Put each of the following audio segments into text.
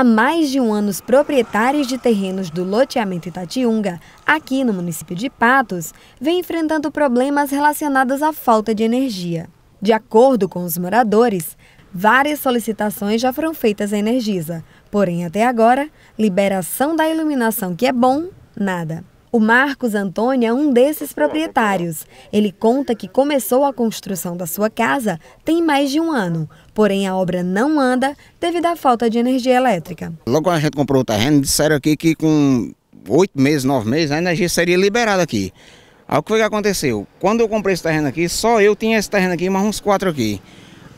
há mais de um ano os proprietários de terrenos do loteamento Itatiunga, aqui no município de Patos, vêm enfrentando problemas relacionados à falta de energia. De acordo com os moradores, várias solicitações já foram feitas à Energisa, porém até agora, liberação da iluminação que é bom, nada. O Marcos Antônio é um desses proprietários. Ele conta que começou a construção da sua casa tem mais de um ano, porém a obra não anda devido à falta de energia elétrica. Logo a gente comprou o terreno, disseram aqui que com oito meses, nove meses, a energia seria liberada aqui. Aí o que, que aconteceu? Quando eu comprei esse terreno aqui, só eu tinha esse terreno aqui, mais uns quatro aqui.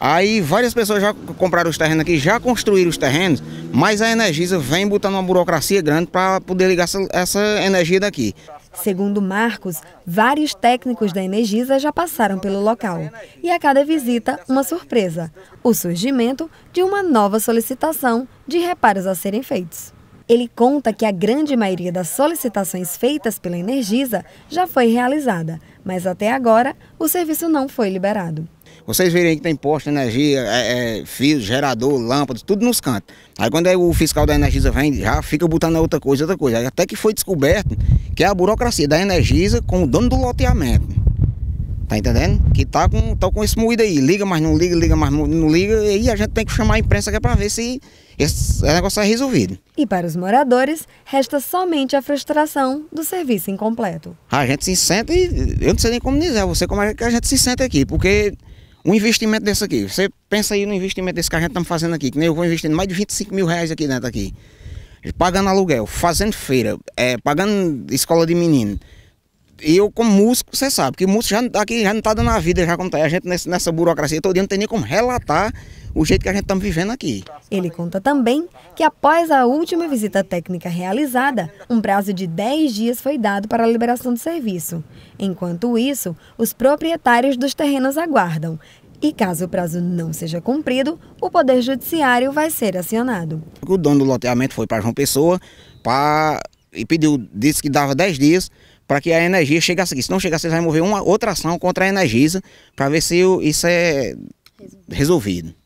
Aí várias pessoas já compraram os terrenos aqui, já construíram os terrenos, mas a Energisa vem botando uma burocracia grande para poder ligar essa, essa energia daqui. Segundo Marcos, vários técnicos da Energisa já passaram pelo local. E a cada visita, uma surpresa: o surgimento de uma nova solicitação de reparos a serem feitos. Ele conta que a grande maioria das solicitações feitas pela Energisa já foi realizada, mas até agora o serviço não foi liberado. Vocês verem que tem posto de energia, é, é, fios, gerador, lâmpadas, tudo nos cantos. Aí quando é o fiscal da Energisa vem, já fica botando outra coisa, outra coisa. Até que foi descoberto que é a burocracia da Energisa com o dono do loteamento. Tá entendendo? Que tá com, tá com esse moído aí. Liga, mas não liga, liga, mas não liga. E a gente tem que chamar a imprensa que é pra ver se esse negócio é resolvido. E para os moradores, resta somente a frustração do serviço incompleto. A gente se sente, eu não sei nem como dizer, você como é que a gente se sente aqui, porque um investimento desse aqui, você pensa aí no investimento desse que a gente estamos fazendo aqui, que nem eu vou investindo mais de 25 mil reais aqui dentro aqui. Pagando aluguel, fazendo feira, é, pagando escola de menino. E eu, como músico, você sabe que músico já, tá aqui já não está dando a vida, já como tá. A gente nessa, nessa burocracia todo dia não tem nem como relatar o jeito que a gente está vivendo aqui. Ele conta também que após a última visita técnica realizada, um prazo de 10 dias foi dado para a liberação do serviço. Enquanto isso, os proprietários dos terrenos aguardam e caso o prazo não seja cumprido, o Poder Judiciário vai ser acionado. O dono do loteamento foi para João Pessoa pra, e pediu, disse que dava 10 dias para que a energia chegasse aqui. Se não chegasse, eles vão mover uma outra ação contra a Energisa para ver se isso é resolvido.